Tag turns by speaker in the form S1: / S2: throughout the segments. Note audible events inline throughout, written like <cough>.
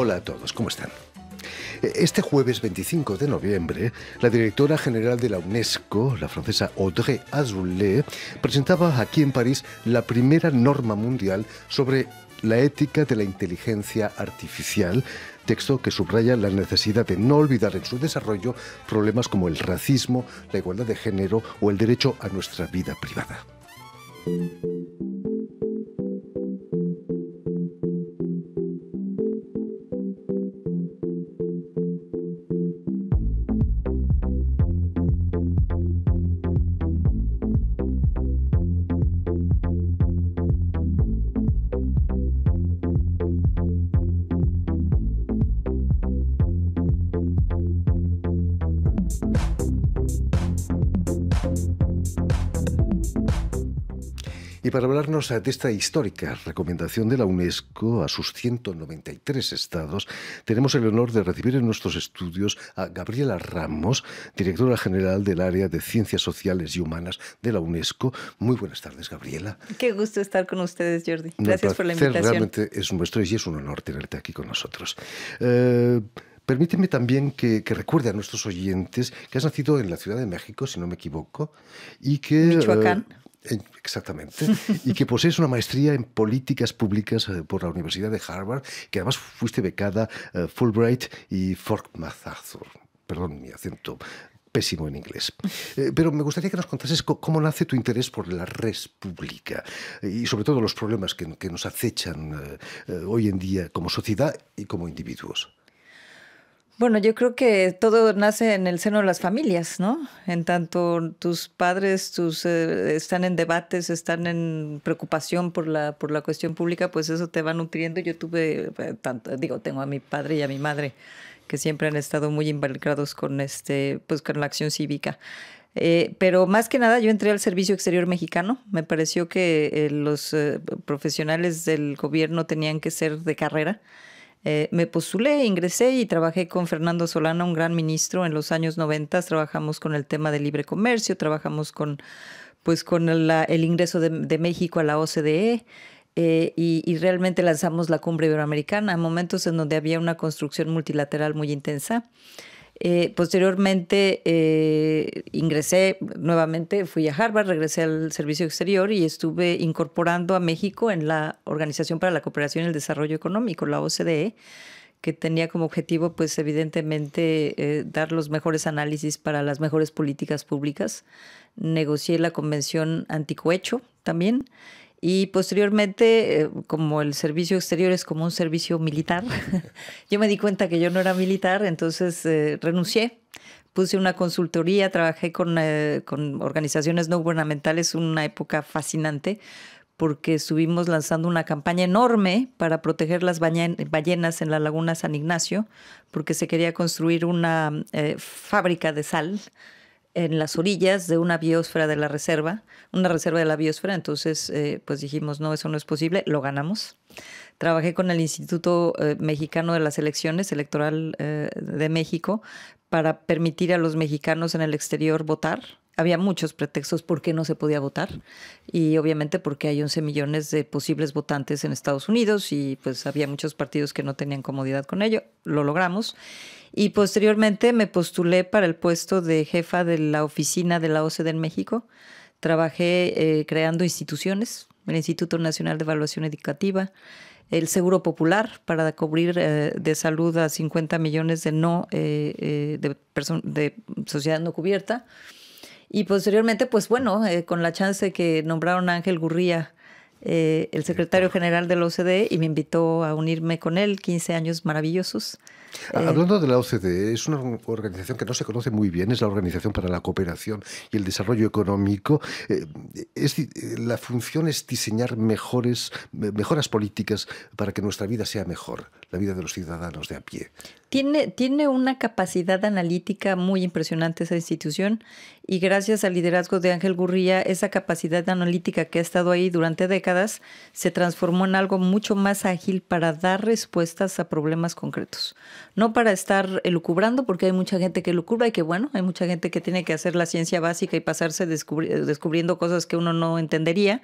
S1: Hola a todos, ¿cómo están? Este jueves 25 de noviembre, la directora general de la UNESCO, la francesa Audrey Azoulay, presentaba aquí en París la primera norma mundial sobre la ética de la inteligencia artificial, texto que subraya la necesidad de no olvidar en su desarrollo problemas como el racismo, la igualdad de género o el derecho a nuestra vida privada. Y para hablarnos de esta histórica recomendación de la UNESCO a sus 193 estados, tenemos el honor de recibir en nuestros estudios a Gabriela Ramos, directora general del área de Ciencias Sociales y Humanas de la UNESCO. Muy buenas tardes, Gabriela.
S2: Qué gusto estar con ustedes, Jordi. Gracias por la invitación. Realmente
S1: es nuestro y es un honor tenerte aquí con nosotros. Eh, permíteme también que, recuerde a nuestros oyentes que has nacido en la Ciudad de México, si no me equivoco, y que... Michoacán. Eh, Exactamente. Y que posees una maestría en políticas públicas eh, por la Universidad de Harvard, que además fuiste becada eh, Fulbright y Fort MacArthur, Perdón mi acento pésimo en inglés. Eh, pero me gustaría que nos contases cómo nace tu interés por la red pública y sobre todo los problemas que, nos acechan hoy en día como sociedad y como individuos.
S2: Bueno, yo creo que todo nace en el seno de las familias, ¿no? En tanto tus padres tus, eh, están en debates, están en preocupación por la, por la cuestión pública, pues eso te va nutriendo. Yo tuve, eh, tanto, digo, tengo a mi padre y a mi madre, que siempre han estado muy involucrados con, este, pues, con la acción cívica. Eh, pero más que nada yo entré al Servicio Exterior Mexicano. Me pareció que los profesionales del gobierno tenían que ser de carrera eh, me postulé, ingresé y trabajé con Fernando Solana, un gran ministro en los años 90. Trabajamos con el tema de libre comercio, trabajamos con, pues, con el, ingreso de, México a la OCDE. Eh, y, y, realmente lanzamos la cumbre iberoamericana, momentos en donde había una construcción multilateral muy intensa. Eh, posteriormente eh, ingresé nuevamente, fui a Harvard, regresé al servicio exterior y estuve incorporando a México en la Organización para la Cooperación y el Desarrollo Económico, la OCDE, que tenía como objetivo, pues evidentemente, eh, dar los mejores análisis para las mejores políticas públicas. Negocié la Convención Anticohecho también y posteriormente, eh, como el servicio exterior es como un servicio militar, <laughs> yo me di cuenta que yo no era militar, entonces eh, renuncié. Puse una consultoría, trabajé eh, con, organizaciones no gubernamentales, una época fascinante, porque estuvimos lanzando una campaña enorme para proteger las ballenas en la laguna San Ignacio, porque se quería construir una fábrica de sal en las orillas de una biosfera de la reserva, una reserva de la biosfera, entonces eh, pues dijimos, no, eso no es posible, lo ganamos. Trabajé con el Instituto eh, Mexicano de las Elecciones Electoral eh, de México para permitir a los mexicanos en el exterior votar. Había muchos pretextos por qué no se podía votar y obviamente porque hay 11 millones de posibles votantes en Estados Unidos y pues había muchos partidos que no tenían comodidad con ello. Lo logramos y posteriormente me postulé para el puesto de jefa de la oficina de la OCDE en México. Trabajé eh, creando instituciones, el Instituto Nacional de Evaluación Educativa, el Seguro Popular para cubrir eh, de salud a 50 millones de no eh, de, de sociedad no cubierta. Y posteriormente, pues bueno, con la chance que nombraron a Ángel Gurría eh, el secretario general de la OCDE y me invitó a unirme con él, 15 años maravillosos. Ah, eh,
S1: hablando de la OCDE, es una organización que no se conoce muy bien, es la Organización para la Cooperación y el Desarrollo Económico. Eh, la función es diseñar mejores, mejoras políticas para que nuestra vida sea mejor, la vida de los ciudadanos de a pie.
S2: Tiene, tiene una capacidad analítica muy impresionante esa institución y gracias al liderazgo de Ángel Gurría, esa capacidad analítica que ha estado ahí durante décadas se transformó en algo mucho más ágil para dar respuestas a problemas concretos. No para estar elucubrando, porque hay mucha gente que elucubra y que bueno, hay mucha gente que tiene que hacer la ciencia básica y pasarse descubriendo cosas que uno no entendería,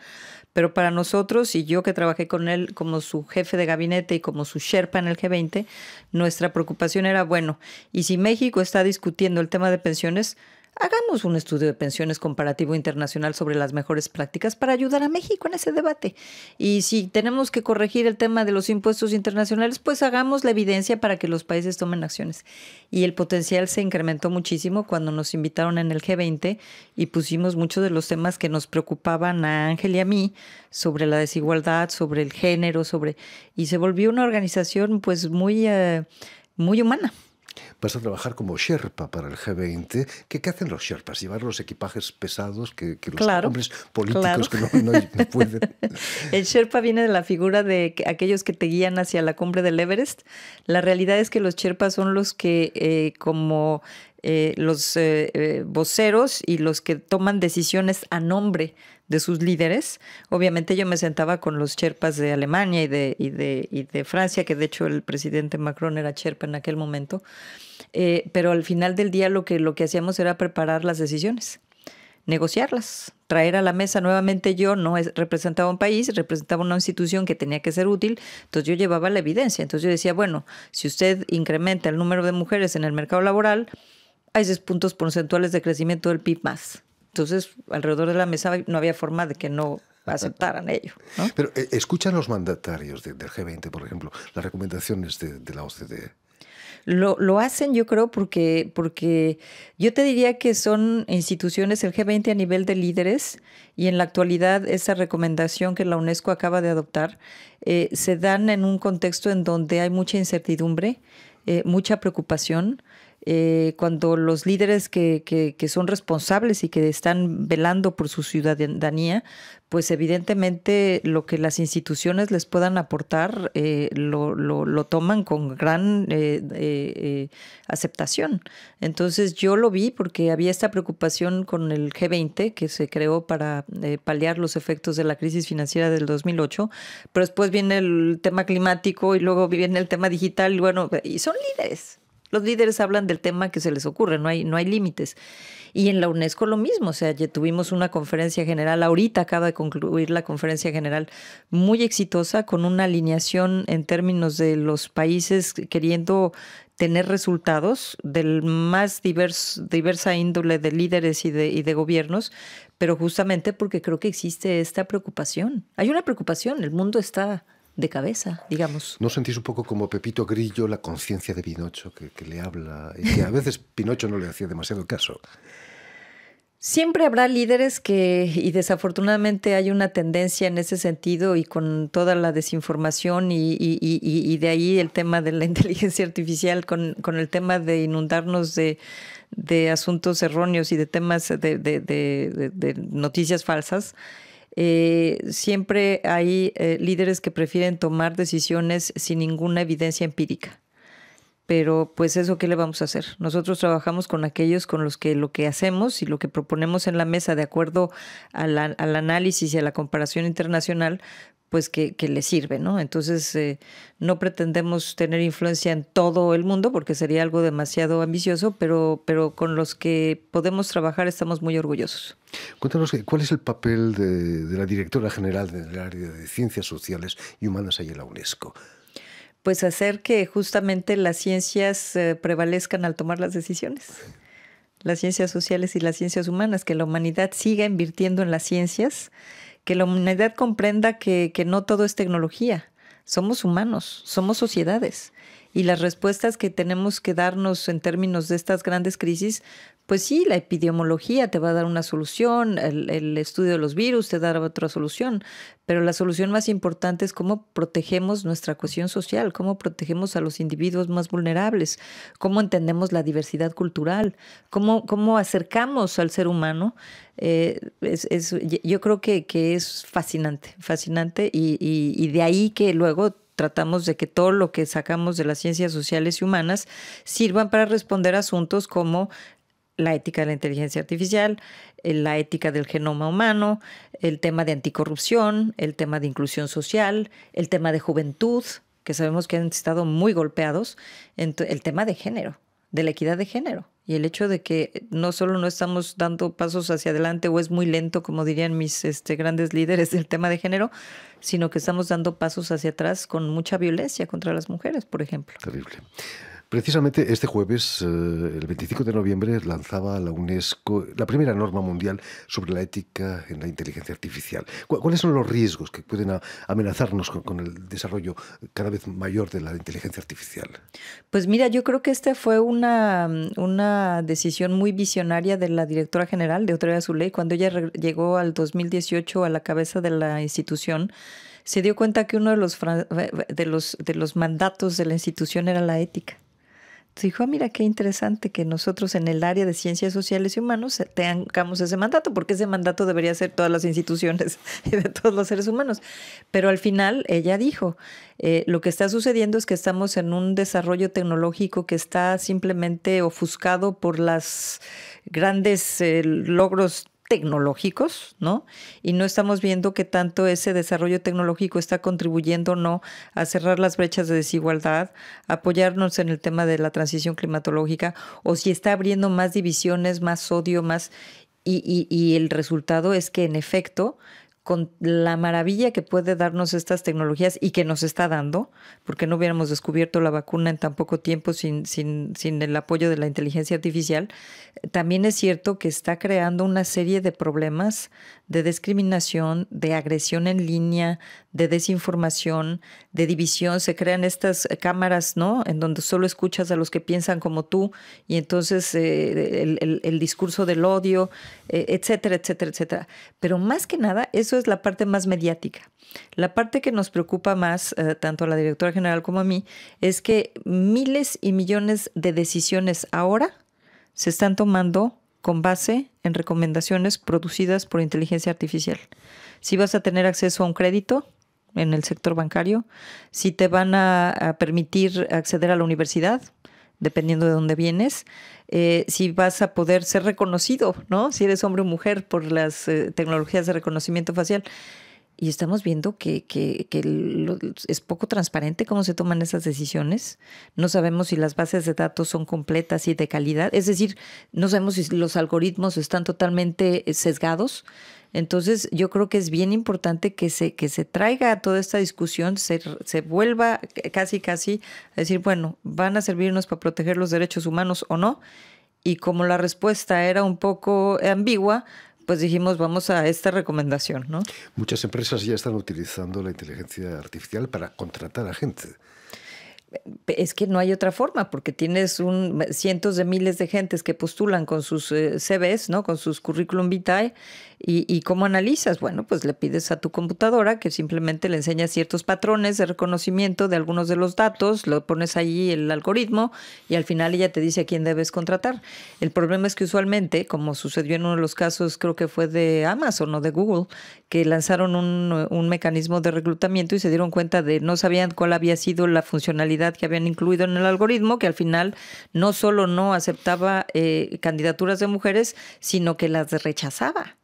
S2: pero para nosotros y yo que trabajé con él como su jefe de gabinete y como su Sherpa en el G20, nuestra preocupación era, bueno, y si México está discutiendo el tema de pensiones, hagamos un estudio de pensiones comparativo internacional sobre las mejores prácticas para ayudar a México en ese debate. Y si tenemos que corregir el tema de los impuestos internacionales, pues hagamos la evidencia para que los países tomen acciones. Y el potencial se incrementó muchísimo cuando nos invitaron en el G20 y pusimos muchos de los temas que nos preocupaban a Ángel y a mí sobre la desigualdad, sobre el género, sobre y se volvió una organización pues muy eh, muy humana.
S1: Vas a trabajar como Sherpa para el G20. ¿Qué, hacen los Sherpas? Llevar los equipajes pesados que, los hombres políticos que no, <laughs> pueden.
S2: el Sherpa viene de la figura de aquellos que te guían hacia la cumbre del Everest. La realidad es que los Sherpas son los que, eh, como eh, los eh, voceros y los que toman decisiones a nombre de sus líderes. Obviamente yo me sentaba con los cherpas de Alemania y de, de, de Francia, que de hecho el presidente Macron era cherpa en aquel momento, eh, pero al final del día lo que, lo que hacíamos era preparar las decisiones negociarlas, traer a la mesa nuevamente yo no representaba un país, representaba una institución que tenía que ser útil, entonces yo llevaba la evidencia, entonces yo decía, bueno, si usted incrementa el número de mujeres en el mercado laboral, hay seis puntos porcentuales de crecimiento del PIB más. Entonces, alrededor de la mesa no había forma de que no aceptaran ello.
S1: Pero eh, escuchan los mandatarios del G20, por ejemplo, las recomendaciones de, la OCDE.
S2: Lo, hacen, yo creo, porque, porque yo te diría que son instituciones, el G20 a nivel de líderes, y en la actualidad esa recomendación que la UNESCO acaba de adoptar, eh, se dan en un contexto en donde hay mucha incertidumbre, eh, mucha preocupación, eh, cuando los líderes que, son responsables y que están velando por su ciudadanía, pues evidentemente lo que las instituciones les puedan aportar eh, lo, toman con gran eh, aceptación. Entonces yo lo vi porque había esta preocupación con el G20 que se creó para paliar los efectos de la crisis financiera del 2008, pero después viene el tema climático y luego viene el tema digital, bueno, y son líderes los líderes hablan del tema que se les ocurre, no hay, no hay límites. Y en la UNESCO lo mismo, o sea, ya tuvimos una conferencia general, ahorita acaba de concluir la conferencia general muy exitosa, con una alineación en términos de los países queriendo tener resultados del más diversa índole de líderes y de, y de gobiernos, pero justamente porque creo que existe esta preocupación. Hay una preocupación, el mundo está de cabeza, digamos.
S1: ¿No sentís un poco como Pepito Grillo la conciencia de Pinocho que, le habla y que a veces Pinocho no le hacía demasiado caso?
S2: Siempre habrá líderes que, y desafortunadamente hay una tendencia en ese sentido y con toda la desinformación y, y, y, y de ahí el tema de la <laughs> inteligencia artificial, con, el tema de inundarnos de, asuntos erróneos y de temas de, de noticias falsas, eh, siempre hay eh, líderes que prefieren tomar decisiones sin ninguna evidencia empírica. Pero pues eso, ¿qué le vamos a hacer? Nosotros trabajamos con aquellos con los que lo que hacemos y lo que proponemos en la mesa de acuerdo al análisis y a la comparación internacional, pues que, le sirve, ¿no? Entonces, eh, no pretendemos tener influencia en todo el mundo porque sería algo demasiado ambicioso, pero, pero con los que podemos trabajar estamos muy orgullosos.
S1: Cuéntanos, ¿cuál es el papel de, la directora general del área de Ciencias Sociales y Humanas ahí en la UNESCO?
S2: pues hacer que justamente las ciencias eh, prevalezcan al tomar las decisiones. Las ciencias sociales y las ciencias humanas, que la humanidad siga invirtiendo en las ciencias que la humanidad comprenda que, que no todo es tecnología. Somos humanos, somos sociedades y las respuestas que tenemos que darnos en términos de estas grandes crisis, pues sí, la epidemiología te va a dar una solución, el, estudio de los virus te dará otra solución, pero la solución más importante es cómo protegemos nuestra cohesión social, cómo protegemos a los individuos más vulnerables, cómo entendemos la diversidad cultural, cómo, cómo acercamos al ser humano. Eh, yo creo que, que, es fascinante, fascinante y de ahí que luego tratamos de que todo lo que sacamos de las ciencias sociales y humanas sirvan para responder asuntos como la ética de la inteligencia artificial, eh, la ética del genoma humano, el tema de anticorrupción, el tema de inclusión social, el tema de juventud, que sabemos que han estado muy golpeados, el tema de género, de la equidad de género. Y el hecho de que no solo no estamos dando pasos hacia adelante o es muy lento, como dirían mis este, grandes líderes del tema de género, sino que estamos dando pasos hacia atrás con mucha violencia contra las mujeres, por ejemplo. Terrible.
S1: Precisamente este jueves, eh, el 25 de noviembre, lanzaba la UNESCO la primera norma mundial sobre la ética en la inteligencia artificial. ¿Cuáles son los riesgos que pueden amenazarnos con, el desarrollo cada vez mayor de la inteligencia artificial?
S2: Pues mira, yo creo que esta fue una, una decisión muy visionaria de la directora general de Otra vez ley, cuando ella llegó al 2018 a la cabeza de la institución se dio cuenta que uno de los, de los, de los mandatos de la institución era la ética dijo, ah, mira qué interesante que nosotros en el área de ciencias sociales y humanos tengamos ese mandato, porque ese mandato debería ser todas las instituciones <laughs> y de todos los seres humanos. Pero al final ella dijo, eh, lo que está sucediendo es que estamos en un desarrollo tecnológico que está simplemente ofuscado por las grandes eh, logros logros tecnológicos, ¿no? Y no estamos viendo que tanto ese desarrollo tecnológico está contribuyendo o no a cerrar las brechas de desigualdad, apoyarnos en el tema de la transición climatológica, o si está abriendo más divisiones, más odio, más... Y, y, y el resultado es que, en efecto, con la maravilla que puede darnos estas tecnologías y que nos está dando, porque no hubiéramos descubierto la vacuna en tan poco tiempo sin, sin, sin, el apoyo de la inteligencia artificial, también es cierto que está creando una serie de problemas de discriminación, de agresión en línea, de desinformación, de división. Se crean estas eh, cámaras, ¿no? En donde solo escuchas a los que piensan como tú y entonces eh, el, discurso del odio, eh, etcétera, etcétera, etcétera. Pero más que nada, eso es la parte más mediática. La parte que nos preocupa más, tanto a la directora general como a mí, es que miles y millones de decisiones ahora se están tomando con base en recomendaciones producidas por inteligencia artificial. Si vas a tener acceso a un crédito, en el sector bancario, si te van a, permitir acceder a la universidad, dependiendo de dónde vienes, eh, si vas a poder ser reconocido, ¿no? Si eres hombre o mujer por las eh, tecnologías de reconocimiento facial. Y estamos viendo que, es poco transparente cómo se toman esas decisiones. No sabemos si las bases de datos son completas y de calidad. Es decir, no sabemos si los algoritmos están totalmente eh, sesgados entonces, yo creo que es bien importante que se, que se traiga a toda esta discusión, se, se vuelva casi, casi a decir, bueno, ¿van a servirnos para proteger los derechos humanos o no? Y como la respuesta era un poco ambigua, pues dijimos, vamos a esta recomendación,
S1: Muchas empresas ya están utilizando la inteligencia
S2: artificial para contratar a gente. Es que no hay otra forma, porque tienes un, cientos de miles de gentes que postulan con sus eh, CVs, ¿no? con sus currículum vitae, ¿Y, cómo analizas? Bueno, pues le pides a tu computadora que simplemente le enseñas ciertos patrones de reconocimiento de algunos de los datos, lo pones ahí el algoritmo y al final ella te dice a quién debes contratar. El problema es que usualmente, como sucedió en uno de los casos, creo que fue de Amazon o de Google, que lanzaron un, mecanismo de reclutamiento y se dieron cuenta de no sabían cuál había sido la funcionalidad que habían incluido en el algoritmo, que al final no solo no aceptaba eh, candidaturas de mujeres, sino que las rechazaba.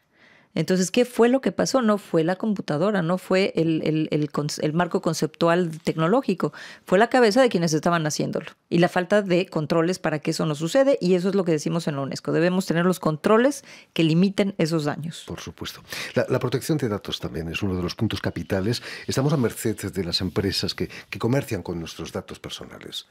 S2: Entonces, ¿qué fue lo que pasó? No fue la computadora, no fue el, marco conceptual tecnológico, fue la cabeza de quienes estaban haciéndolo y la falta de controles para que eso no sucede y eso es lo que decimos en la UNESCO. Debemos tener los controles que limiten esos daños. Por supuesto.
S1: La, protección de datos también es uno de los puntos capitales. Estamos a mercedes de las empresas que, comercian con nuestros datos personales.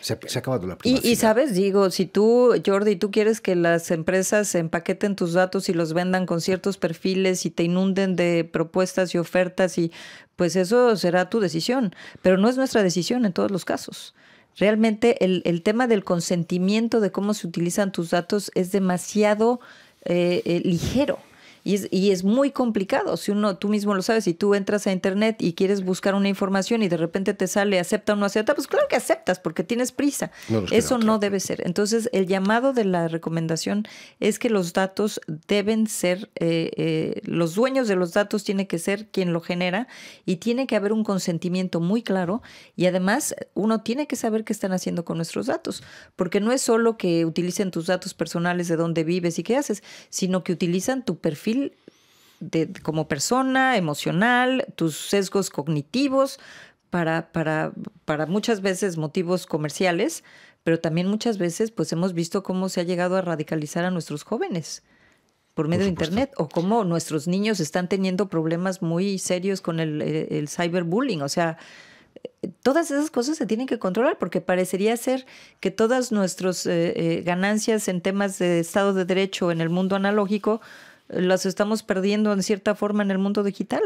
S1: Se, ha acabado la privacidad. y
S2: sabes, digo, si tú, Jordi, tú quieres que las empresas empaqueten tus datos y los vendan con ciertos perfiles y te inunden de propuestas y ofertas y pues eso será tu decisión, pero no es nuestra decisión en todos los casos. Realmente el, tema del consentimiento de cómo se utilizan tus datos es demasiado eh, eh, ligero. Y es, muy complicado. Si uno, tú mismo lo sabes, si tú entras a internet y quieres buscar una información y de repente te sale acepta o no acepta, pues claro que aceptas porque tienes prisa. Pues Eso no debe ser. Entonces, el llamado de la recomendación es que los datos deben ser, eh, eh, los dueños de los datos tiene que ser quien lo genera y tiene que haber un consentimiento muy claro y además uno tiene que saber qué están haciendo con nuestros datos, porque no es solo que utilicen tus datos personales de dónde vives y qué haces, sino que utilizan tu perfil de, como persona, emocional, tus sesgos cognitivos, para, para, para muchas veces motivos comerciales, pero también muchas veces pues hemos visto cómo se ha llegado a radicalizar a nuestros jóvenes por medio de Internet o cómo nuestros niños están teniendo problemas muy serios con el, eh, cyberbullying. O sea, eh, todas esas cosas se tienen que controlar porque parecería ser que todas nuestras eh, ganancias en temas de Estado de Derecho en el mundo analógico las estamos perdiendo en cierta forma en el mundo digital.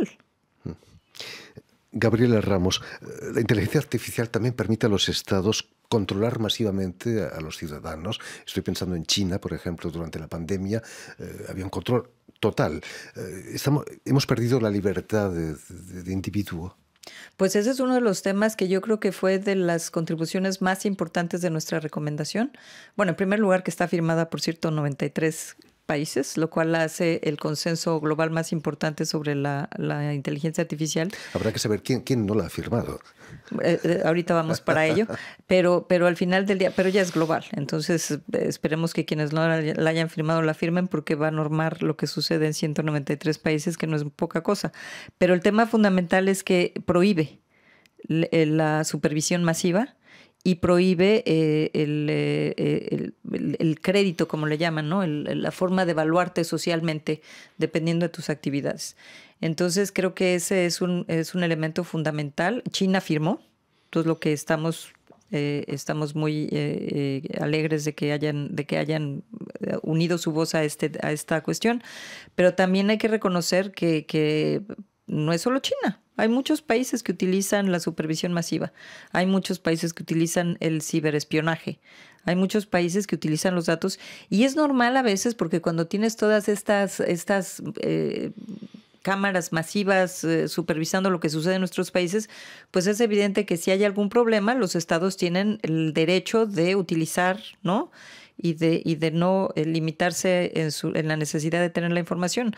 S1: Gabriela Ramos, eh, la inteligencia artificial también permite a los estados controlar masivamente a los ciudadanos. Estoy pensando en China, por ejemplo, durante la pandemia eh, había un control total. Eh, hemos perdido la libertad de, de individuo.
S2: Pues ese es uno de los temas que yo creo que fue de las contribuciones más importantes de nuestra recomendación. Bueno, en primer lugar, que está firmada, por cierto, 93 países, lo cual hace el consenso global más importante sobre la, inteligencia artificial.
S1: Habrá que saber quién, no la ha firmado.
S2: Eh, eh, ahorita vamos para ello, <laughs> pero, pero al final del día, pero ya es global, entonces esperemos que quienes no la, la hayan firmado la firmen porque va a normar lo que sucede en 193 países, que no es poca cosa. Pero el tema fundamental es que prohíbe eh, la supervisión masiva y prohíbe eh, eh, eh, el, crédito, como le llaman, ¿no? la forma de evaluarte socialmente dependiendo de tus actividades. Entonces creo que ese es un, es un elemento fundamental. China firmó, entonces lo que estamos, estamos muy alegres de que hayan, de que hayan unido su voz a, este, a esta cuestión, pero también hay que reconocer que, que no es solo China. Hay muchos países que utilizan la supervisión masiva, hay muchos países que utilizan el ciberespionaje, hay muchos países que utilizan los datos y es normal a veces porque cuando tienes todas estas, estas eh, cámaras masivas eh, supervisando lo que sucede en nuestros países, pues es evidente que si hay algún problema, los estados tienen el derecho de utilizar, ¿no? Y de, y de no limitarse en, su, en la necesidad de tener la información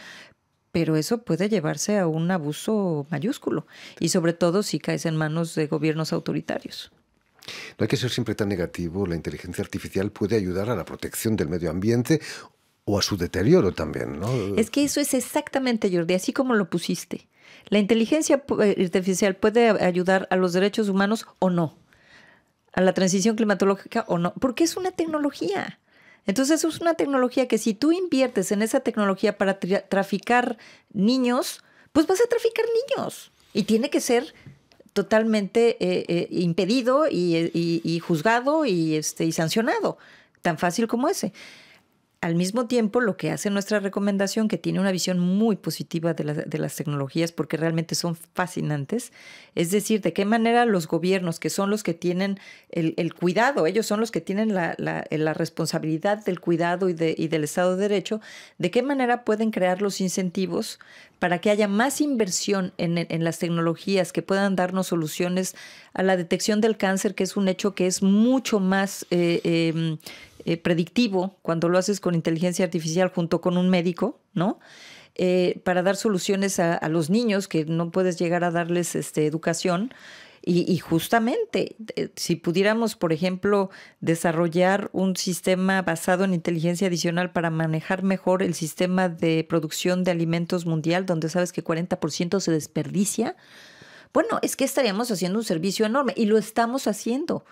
S2: pero eso puede llevarse a un abuso mayúsculo y sobre todo si caes en manos de gobiernos autoritarios.
S1: No hay que ser siempre tan negativo, la inteligencia artificial puede ayudar a la protección del medio ambiente o a su deterioro también, ¿no? Es
S2: que eso es exactamente, Jordi, así como lo pusiste. La inteligencia eh, artificial puede ayudar a los derechos humanos o no, a la transición climatológica o no, porque es una tecnología. Entonces es una tecnología que si tú inviertes en esa tecnología para traficar niños, pues vas a traficar niños. Y tiene que ser totalmente eh, eh, impedido y, eh, juzgado este, y sancionado, tan fácil como ese al mismo tiempo, lo que hace nuestra recomendación, que tiene una visión muy positiva de, las tecnologías, porque realmente son fascinantes, es decir, de qué manera los gobiernos, que son los que tienen el, cuidado, ellos son los que tienen la, responsabilidad del cuidado y, del Estado de Derecho, de qué manera pueden crear los incentivos para que haya más inversión en, las tecnologías que puedan darnos soluciones a la detección del cáncer, que es un hecho que es mucho más... Eh, em, eh, predictivo cuando lo haces con inteligencia artificial junto con un médico, ¿no? Eh, para dar soluciones a, los niños que no puedes llegar a darles este, educación. Y, justamente, eh, si pudiéramos, por ejemplo, desarrollar un sistema basado en inteligencia adicional para manejar mejor el sistema de producción de alimentos mundial, donde sabes que 40% se desperdicia, bueno, es que estaríamos haciendo un servicio enorme y lo estamos haciendo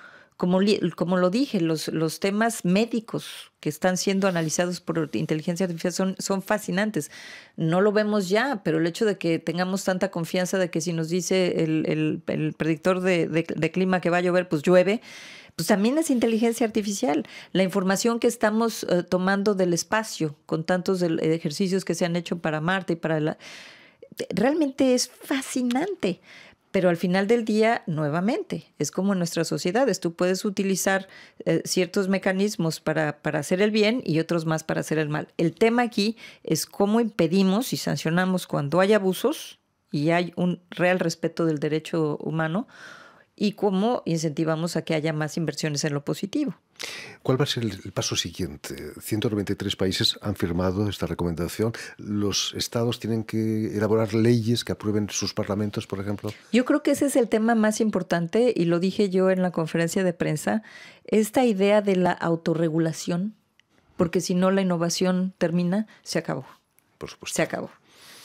S2: como, lo dije, los, temas médicos que están siendo analizados por inteligencia artificial son, fascinantes. No lo vemos ya, pero el hecho de que tengamos tanta confianza de que si nos dice el, predictor de, clima que va a llover, pues llueve, pues también es inteligencia artificial. La información que estamos eh, tomando del espacio, con tantos ejercicios que se han hecho para Marte y para la... Realmente es fascinante. Pero al final del día, nuevamente, es como en nuestras sociedades, tú puedes utilizar eh, ciertos mecanismos para, para hacer el bien y otros más para hacer el mal. El tema aquí es cómo impedimos y sancionamos cuando hay abusos y hay un real respeto del derecho humano y cómo incentivamos a que haya más inversiones en lo positivo.
S1: ¿Cuál va a ser el paso siguiente? 193 países han firmado esta recomendación. ¿Los estados tienen que elaborar leyes que aprueben sus parlamentos, por ejemplo?
S2: Yo creo que ese es el tema más importante y lo dije yo en la conferencia de prensa, esta idea de la autorregulación, porque si no la innovación termina, se acabó. Por supuesto. Se acabó.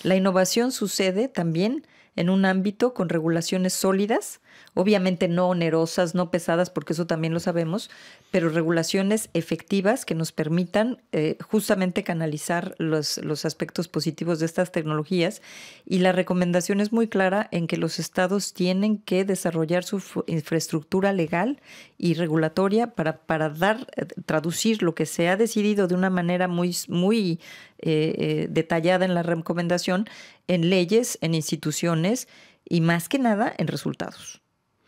S2: La innovación sucede también en un ámbito con regulaciones sólidas obviamente no onerosas, no pesadas, porque eso también lo sabemos, pero regulaciones efectivas que nos permitan eh, justamente canalizar los, aspectos positivos de estas tecnologías. Y la recomendación es muy clara en que los estados tienen que desarrollar su infraestructura legal y regulatoria para, dar, eh, traducir lo que se ha decidido de una manera muy, muy eh, detallada en la recomendación en leyes, en instituciones y más que nada en resultados.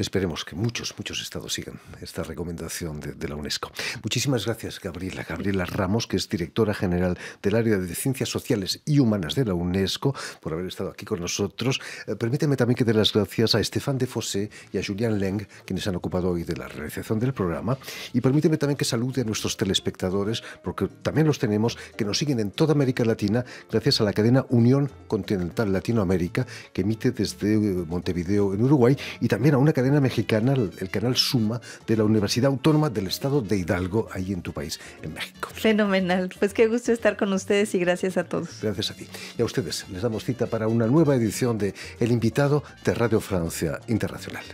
S1: Esperemos que muchos, muchos estados sigan esta recomendación de, la UNESCO. Muchísimas gracias, Gabriela. Gabriela Ramos, que es directora general del área de Ciencias Sociales y Humanas de la UNESCO, por haber estado aquí con nosotros. Eh, permíteme también que dé las gracias a Estefan de Fosé y a Julian Leng, quienes han ocupado hoy de la realización del programa. Y permíteme también que salude a nuestros telespectadores, porque también los tenemos, que nos siguen en toda América Latina, gracias a la cadena Unión Continental Latinoamérica, que emite desde eh, Montevideo, en Uruguay, y también a una cadena mexicana, el canal Suma de la Universidad Autónoma del Estado de Hidalgo, ahí en tu país, en México.
S2: Fenomenal. Pues qué gusto estar con ustedes y gracias a todos.
S1: Gracias a ti. Y a ustedes les damos cita para una nueva edición de El invitado de Radio Francia Internacional.